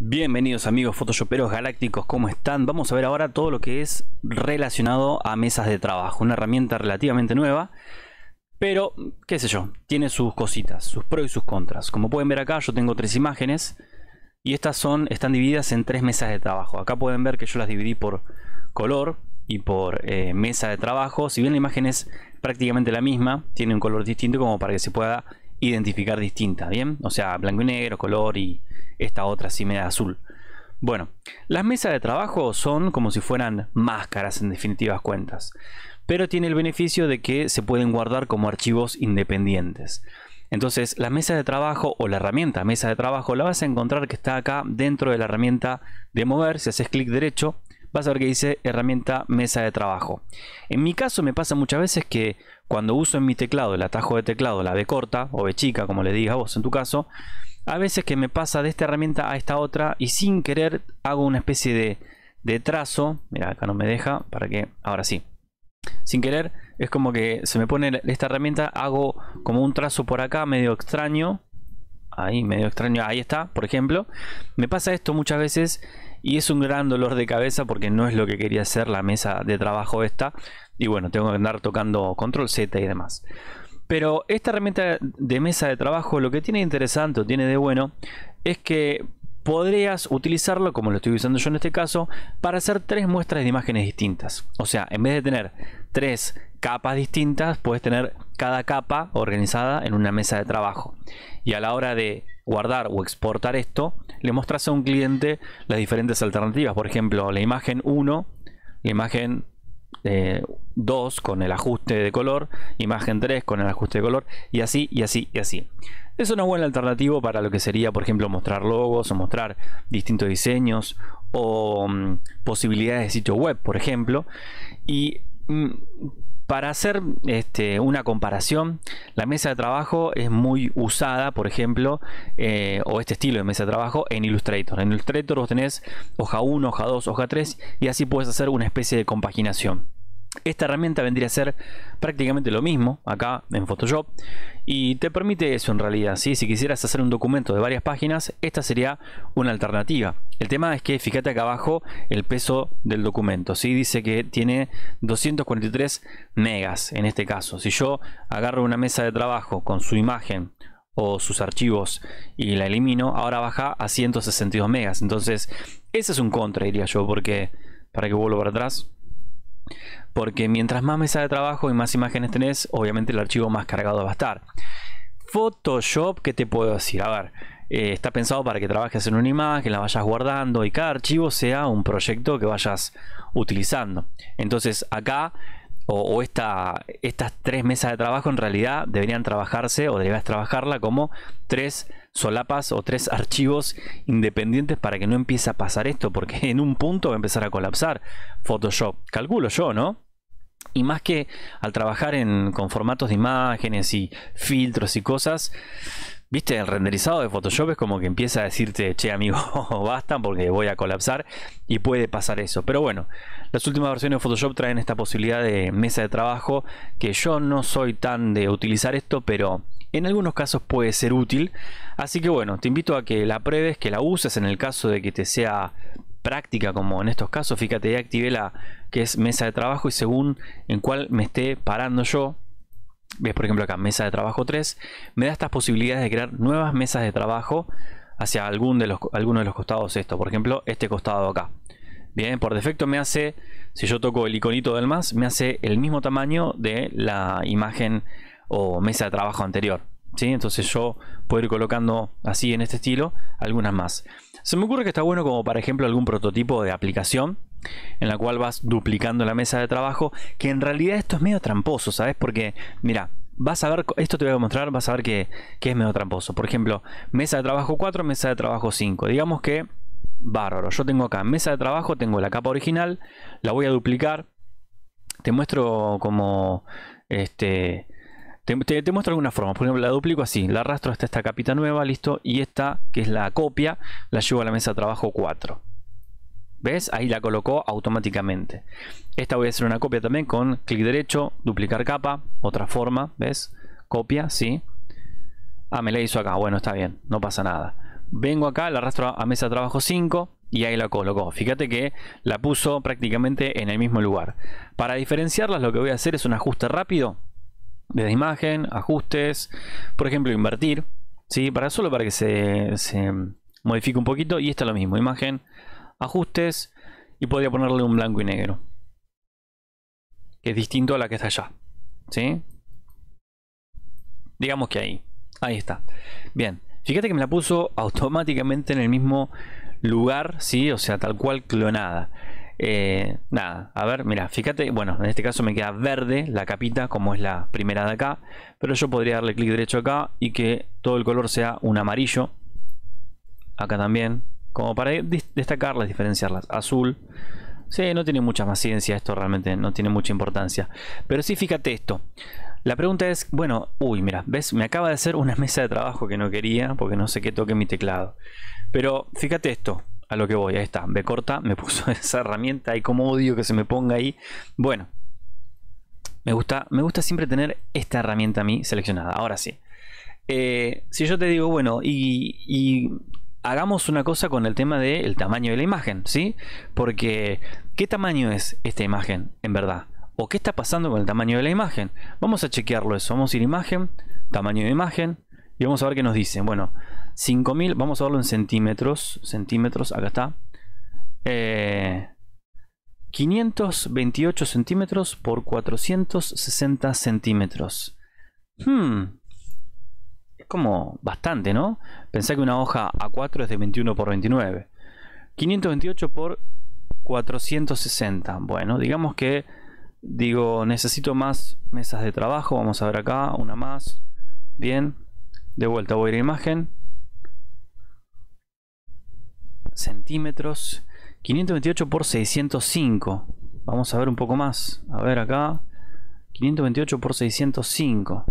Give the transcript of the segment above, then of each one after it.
Bienvenidos amigos fotoshoperos Galácticos, ¿cómo están? Vamos a ver ahora todo lo que es relacionado a mesas de trabajo, una herramienta relativamente nueva, pero qué sé yo, tiene sus cositas, sus pros y sus contras. Como pueden ver acá yo tengo tres imágenes y estas son, están divididas en tres mesas de trabajo. Acá pueden ver que yo las dividí por color y por eh, mesa de trabajo, si bien la imagen es prácticamente la misma, tiene un color distinto como para que se pueda identificar distintas, ¿bien? O sea, blanco y negro, color y esta otra así azul. Bueno, las mesas de trabajo son como si fueran máscaras en definitivas cuentas, pero tiene el beneficio de que se pueden guardar como archivos independientes. Entonces, la mesa de trabajo o la herramienta mesa de trabajo la vas a encontrar que está acá dentro de la herramienta de mover. Si haces clic derecho, vas a ver que dice herramienta mesa de trabajo. En mi caso me pasa muchas veces que cuando uso en mi teclado el atajo de teclado, la B corta o B chica, como le digas vos en tu caso, a veces que me pasa de esta herramienta a esta otra y sin querer hago una especie de, de trazo. Mira, acá no me deja, para que ahora sí. Sin querer, es como que se me pone esta herramienta, hago como un trazo por acá medio extraño. Ahí, medio extraño, ahí está, por ejemplo. Me pasa esto muchas veces y es un gran dolor de cabeza porque no es lo que quería hacer la mesa de trabajo esta y bueno, tengo que andar tocando control Z y demás. Pero esta herramienta de mesa de trabajo lo que tiene interesante o tiene de bueno es que podrías utilizarlo, como lo estoy usando yo en este caso, para hacer tres muestras de imágenes distintas. O sea, en vez de tener tres capas distintas, puedes tener cada capa organizada en una mesa de trabajo. Y a la hora de guardar o exportar esto, le mostras a un cliente las diferentes alternativas. Por ejemplo, la imagen 1, la imagen 2 eh, con el ajuste de color, imagen 3 con el ajuste de color, y así, y así, y así. Es una buena alternativa para lo que sería, por ejemplo, mostrar logos o mostrar distintos diseños o mm, posibilidades de sitio web, por ejemplo. Y Mm, para hacer este, una comparación, la mesa de trabajo es muy usada, por ejemplo, eh, o este estilo de mesa de trabajo en Illustrator. En Illustrator vos tenés hoja 1, hoja 2, hoja 3 y así puedes hacer una especie de compaginación. Esta herramienta vendría a ser prácticamente lo mismo acá en Photoshop y te permite eso en realidad, ¿sí? si quisieras hacer un documento de varias páginas, esta sería una alternativa. El tema es que fíjate acá abajo el peso del documento, si dice que tiene 243 megas en este caso. Si yo agarro una mesa de trabajo con su imagen o sus archivos y la elimino, ahora baja a 162 megas. Entonces, ese es un contra, diría yo, porque para que vuelva para atrás porque mientras más mesa de trabajo y más imágenes tenés, obviamente el archivo más cargado va a estar. Photoshop, ¿qué te puedo decir? A ver, eh, está pensado para que trabajes en una imagen, la vayas guardando y cada archivo sea un proyecto que vayas utilizando. Entonces acá o, estas tres mesas de trabajo en realidad deberían trabajarse o deberías trabajarla como tres solapas o tres archivos independientes para que no empiece a pasar esto, porque en un punto va a empezar a colapsar Photoshop. Calculo yo, ¿no? Y más que al trabajar en, con formatos de imágenes y filtros y cosas, viste, el renderizado de Photoshop es como que empieza a decirte, che amigo, basta porque voy a colapsar y puede pasar eso. Pero bueno, las últimas versiones de Photoshop traen esta posibilidad de mesa de trabajo que yo no soy tan de utilizar esto, pero en algunos casos puede ser útil. Así que bueno, te invito a que la pruebes, que la uses en el caso de que te sea práctica como en estos casos. Fíjate, ya activé la que es mesa de trabajo y según en cuál me esté parando yo, ves por ejemplo acá mesa de trabajo 3, me da estas posibilidades de crear nuevas mesas de trabajo hacia algún de los, alguno de los costados esto, por ejemplo este costado acá. Bien, por defecto me hace, si yo toco el iconito del más, me hace el mismo tamaño de la imagen o mesa de trabajo anterior. ¿sí? Entonces yo puedo ir colocando así en este estilo algunas más. Se me ocurre que está bueno como por ejemplo algún prototipo de aplicación en la cual vas duplicando la mesa de trabajo, que en realidad esto es medio tramposo, ¿sabes? Porque, mira, vas a ver, esto te voy a mostrar, vas a ver que, que, es medio tramposo. Por ejemplo, mesa de trabajo 4, mesa de trabajo 5. Digamos que, bárbaro, yo tengo acá mesa de trabajo, tengo la capa original, la voy a duplicar. Te muestro como, este, te, muestro alguna forma. Por ejemplo, la duplico así. La arrastro hasta esta capita nueva, listo. Y esta, que es la copia, la llevo a la mesa de trabajo 4. ¿Ves? Ahí la colocó automáticamente. Esta voy a hacer una copia también con clic derecho, duplicar capa, otra forma, ¿ves? Copia, sí. Ah, me la hizo acá. Bueno, está bien, no pasa nada. Vengo acá, la arrastro a mesa de trabajo 5 y ahí la colocó. Fíjate que la puso prácticamente en el mismo lugar. Para diferenciarlas lo que voy a hacer es un ajuste rápido desde imagen, ajustes, por ejemplo, invertir. ¿sí? Para solo para que se, se modifique un poquito. Y está lo mismo. Imagen, ajustes. Y podría ponerle un blanco y negro. Que es distinto a la que está allá. ¿Sí? Digamos que ahí. Ahí está. Bien. Fíjate que me la puso automáticamente en el mismo lugar, ¿sí? O sea, tal cual clonada. Eh, nada, a ver, mira, fíjate, bueno, en este caso me queda verde la capita, como es la primera de acá, pero yo podría darle clic derecho acá y que todo el color sea un amarillo. Acá también, como para destacarlas, diferenciarlas. Azul. Sí, no tiene mucha más esto realmente, no tiene mucha importancia. Pero sí, fíjate esto. La pregunta es, bueno, uy, mira, ves, me acaba de hacer una mesa de trabajo que no quería porque no sé qué toque mi teclado. Pero fíjate esto, a lo que voy, ahí está, me corta, me puso esa herramienta y como odio que se me ponga ahí. Bueno, me gusta, me gusta siempre tener esta herramienta a mí seleccionada. Ahora sí, eh, si yo te digo, bueno, y, hagamos una cosa con el tema del el tamaño de la imagen, ¿sí? Porque, ¿qué tamaño es esta imagen en verdad? ¿O qué está pasando con el tamaño de la imagen? Vamos a chequearlo eso, vamos a ir imagen, tamaño de imagen, y vamos a ver qué nos dicen. Bueno, 5000, vamos a verlo en centímetros, centímetros, acá está. 528 eh, centímetros por 460 centímetros. Hmm. Es como bastante, ¿no? pensé que una hoja A4 es de 21 por 29. 528 por 460. Bueno, digamos que digo, necesito más mesas de trabajo. Vamos a ver acá, una más. Bien. De vuelta voy a ir a imagen centímetros, 528 por 605. Vamos a ver un poco más. A ver acá. 528 por 605.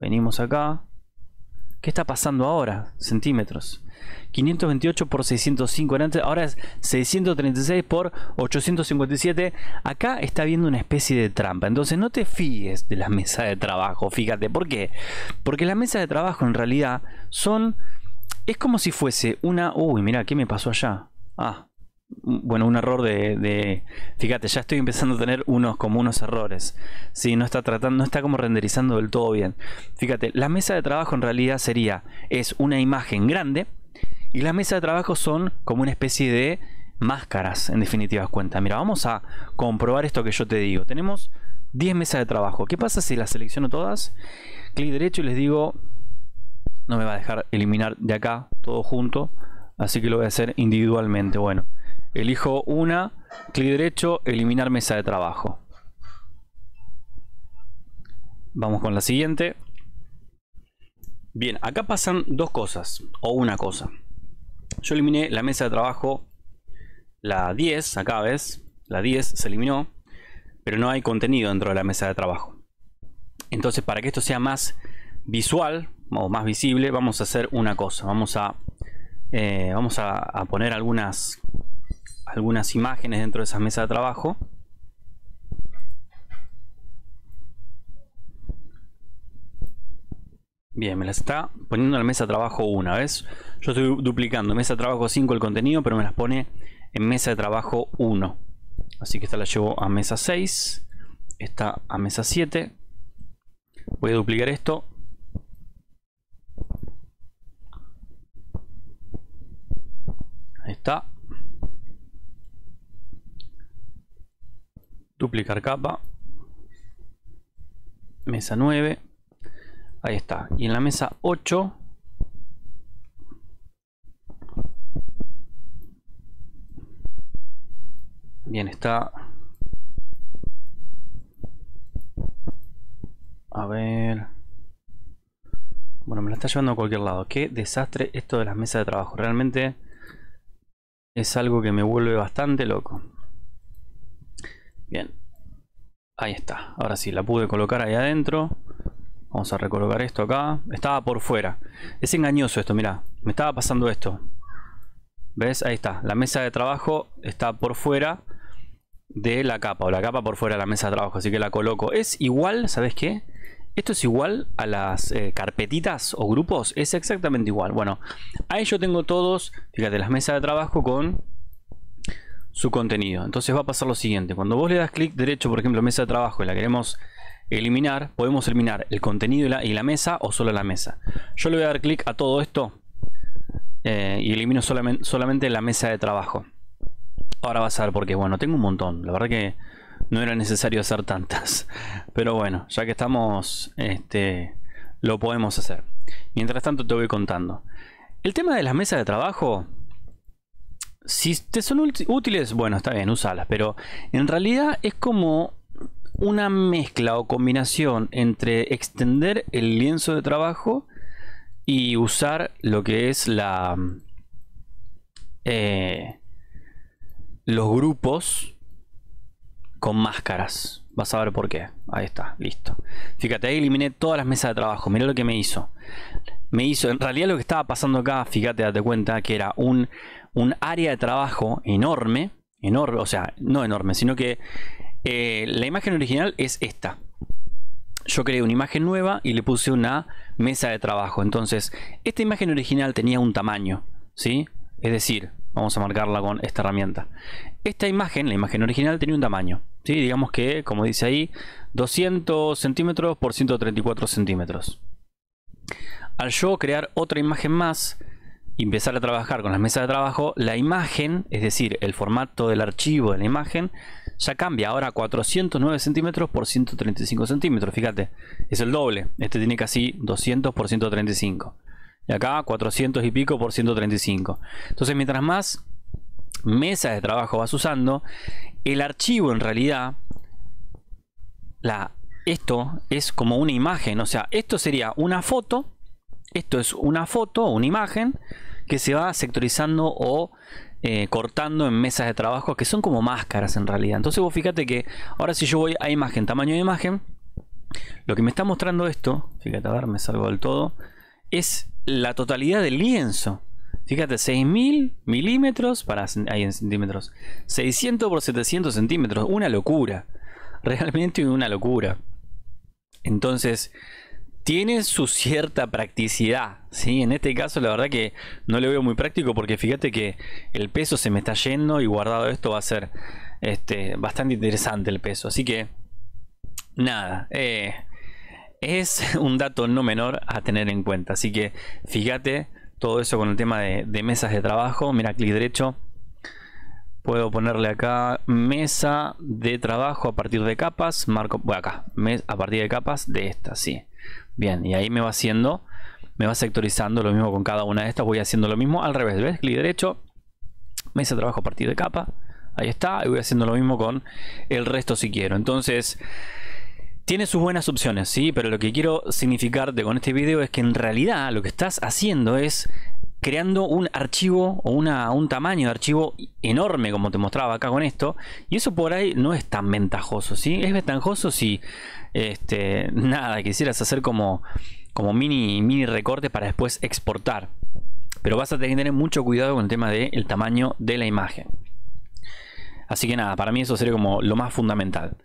Venimos acá. ¿Qué está pasando ahora? Centímetros. 528 por 605 ahora es 636 por 857. Acá está viendo una especie de trampa. Entonces no te fíes de la mesa de trabajo. Fíjate, ¿por qué? Porque las mesas de trabajo en realidad son es como si fuese una... Uy, mira, ¿qué me pasó allá? Ah, bueno, un error de, Fíjate, ya estoy empezando a tener unos como unos errores. sí, no está tratando, no está como renderizando del todo bien. Fíjate, la mesa de trabajo en realidad sería, es una imagen grande y las mesas de trabajo son como una especie de máscaras, en definitiva cuenta. Mira, vamos a comprobar esto que yo te digo. Tenemos 10 mesas de trabajo. ¿Qué pasa si las selecciono todas? Clic derecho y les digo no me va a dejar eliminar de acá todo junto. Así que lo voy a hacer individualmente. Bueno, elijo una, clic derecho, eliminar mesa de trabajo. Vamos con la siguiente. Bien, acá pasan dos cosas, o una cosa. Yo eliminé la mesa de trabajo, la 10, acá ves, la 10 se eliminó, pero no hay contenido dentro de la mesa de trabajo. Entonces, para que esto sea más visual, más visible, vamos a hacer una cosa. Vamos a, eh, vamos a, poner algunas, algunas imágenes dentro de esa mesa de trabajo. Bien, me las está poniendo en la mesa de trabajo 1, vez. Yo estoy duplicando mesa de trabajo 5 el contenido, pero me las pone en mesa de trabajo 1. Así que esta la llevo a mesa 6, esta a mesa 7. Voy a duplicar esto, Duplicar capa. Mesa 9. Ahí está. Y en la mesa 8. Bien, está. A ver. Bueno, me la está llevando a cualquier lado. Qué desastre esto de las mesas de trabajo. Realmente es algo que me vuelve bastante loco. Bien. Ahí está. Ahora sí, la pude colocar ahí adentro. Vamos a recolocar esto acá. Estaba por fuera. Es engañoso esto, mirá. Me estaba pasando esto. ¿Ves? Ahí está. La mesa de trabajo está por fuera de la capa. O la capa por fuera de la mesa de trabajo. Así que la coloco. Es igual, ¿sabes qué? Esto es igual a las eh, carpetitas o grupos, es exactamente igual. Bueno, ahí yo tengo todos, fíjate, las mesas de trabajo con su contenido. Entonces va a pasar lo siguiente, cuando vos le das clic derecho, por ejemplo, mesa de trabajo y la queremos eliminar, podemos eliminar el contenido y la, y la mesa o solo la mesa. Yo le voy a dar clic a todo esto eh, y elimino solamente, solamente la mesa de trabajo. Ahora vas a ver por qué, bueno, tengo un montón, la verdad que no era necesario hacer tantas. Pero bueno, ya que estamos, este, lo podemos hacer. Mientras tanto te voy contando. El tema de las mesas de trabajo, si te son útiles, bueno, está bien, usalas, pero en realidad es como una mezcla o combinación entre extender el lienzo de trabajo y usar lo que es la... Eh, los grupos con máscaras. Vas a ver por qué. Ahí está, listo. Fíjate, ahí eliminé todas las mesas de trabajo. Mirá lo que me hizo. Me hizo, en realidad lo que estaba pasando acá, fíjate, date cuenta, que era un, un área de trabajo enorme. Enorme, o sea, no enorme, sino que eh, la imagen original es esta. Yo creé una imagen nueva y le puse una mesa de trabajo. Entonces, esta imagen original tenía un tamaño, ¿sí? Es decir, vamos a marcarla con esta herramienta. Esta imagen, la imagen original, tenía un tamaño digamos que, como dice ahí, 200 centímetros por 134 centímetros. Al yo crear otra imagen más y empezar a trabajar con las mesas de trabajo, la imagen, es decir, el formato del archivo de la imagen, ya cambia ahora 409 centímetros por 135 centímetros. Fíjate, es el doble. Este tiene casi 200 por 135. Y acá 400 y pico por 135. Entonces, mientras más mesas de trabajo vas usando, el archivo en realidad, esto es como una imagen, o sea, esto sería una foto, esto es una foto o una imagen que se va sectorizando o eh, cortando en mesas de trabajo que son como máscaras en realidad. Entonces vos fíjate que ahora si yo voy a imagen, tamaño de imagen, lo que me está mostrando esto, fíjate a ver, me salgo del todo, es la totalidad del lienzo. Fíjate, 6000 milímetros para. Ahí en centímetros. 600 por 700 centímetros. Una locura. Realmente una locura. Entonces, tiene su cierta practicidad. ¿sí? En este caso, la verdad que no le veo muy práctico porque fíjate que el peso se me está yendo y guardado esto va a ser este, bastante interesante el peso. Así que, nada. Eh, es un dato no menor a tener en cuenta. Así que fíjate todo eso con el tema de, mesas de trabajo. Mira, clic derecho. Puedo ponerle acá mesa de trabajo a partir de capas. Marco, voy acá, a partir de capas de esta, sí. Bien, y ahí me va haciendo, me va sectorizando lo mismo con cada una de estas. Voy haciendo lo mismo al revés, ¿ves? Clic derecho, mesa de trabajo a partir de capa. Ahí está, y voy haciendo lo mismo con el resto si quiero. Entonces, tiene sus buenas opciones, sí, pero lo que quiero significarte con este video es que en realidad lo que estás haciendo es creando un archivo o un tamaño de archivo enorme como te mostraba acá con esto y eso por ahí no es tan ventajoso ¿sí? es ventajoso si este, nada quisieras hacer como como mini mini recorte para después exportar pero vas a tener mucho cuidado con el tema del tamaño de la imagen así que nada para mí eso sería como lo más fundamental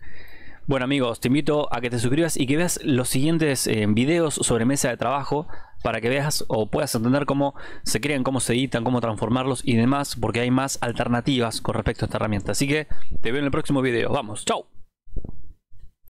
bueno amigos, te invito a que te suscribas y que veas los siguientes eh, videos sobre mesa de trabajo para que veas o puedas entender cómo se crean, cómo se editan, cómo transformarlos y demás, porque hay más alternativas con respecto a esta herramienta. Así que te veo en el próximo video. Vamos, chao.